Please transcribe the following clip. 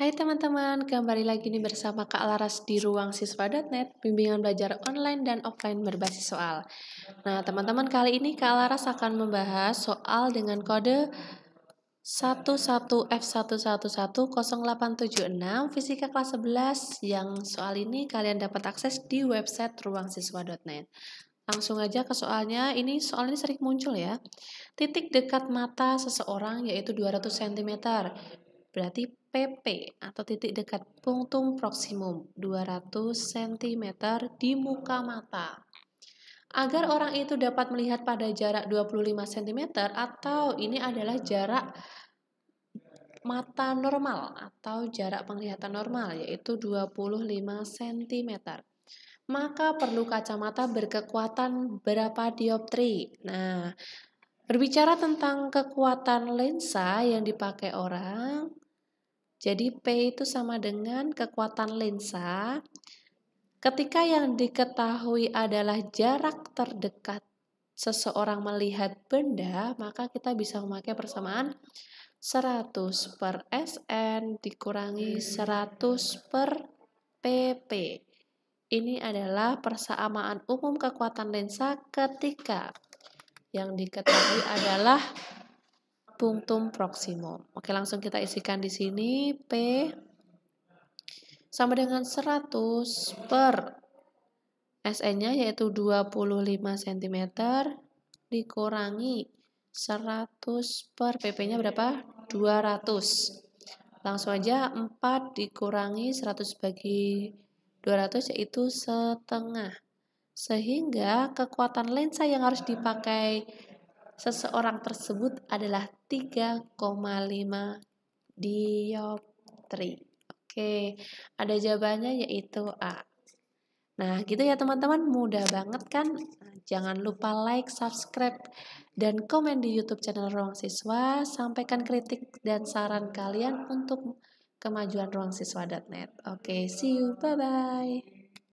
Hai teman-teman, kembali lagi nih bersama Kak Laras di Ruang Siswa.net, bimbingan belajar online dan offline berbasis soal. Nah, teman-teman, kali ini Kak Laras akan membahas soal dengan kode 11F111087 Fisika kelas 11 yang soal ini kalian dapat akses di website ruangsiswa.net. Langsung aja ke soalnya, ini soal ini sering muncul ya. Titik dekat mata seseorang yaitu 200 cm. Berarti PP atau titik dekat punctum proximum 200 cm di muka mata. Agar orang itu dapat melihat pada jarak 25 cm atau ini adalah jarak mata normal atau jarak penglihatan normal yaitu 25 cm. Maka perlu kacamata berkekuatan berapa dioptri. Nah, berbicara tentang kekuatan lensa yang dipakai orang, jadi P itu sama dengan kekuatan lensa. Ketika yang diketahui adalah jarak terdekat seseorang melihat benda, maka kita bisa memakai persamaan 100 per SN dikurangi 100 per PP. Ini adalah persamaan umum kekuatan lensa ketika yang diketahui adalah punctum proximum. Oke, langsung kita isikan di sini P sama dengan 100 per SN-nya yaitu 25 cm dikurangi 100 per PP-nya berapa? 200. Langsung aja 4 dikurangi 100 bagi 200 yaitu setengah. Sehingga kekuatan lensa yang harus dipakai seseorang tersebut adalah 3,5 dioptri. Oke, ada jawabannya yaitu A. Nah, gitu ya teman-teman, mudah banget kan? Jangan lupa like, subscribe, dan komen di YouTube channel Ruang Siswa. Sampaikan kritik dan saran kalian untuk kemajuan ruang siswa.net. Oke, see you, bye-bye.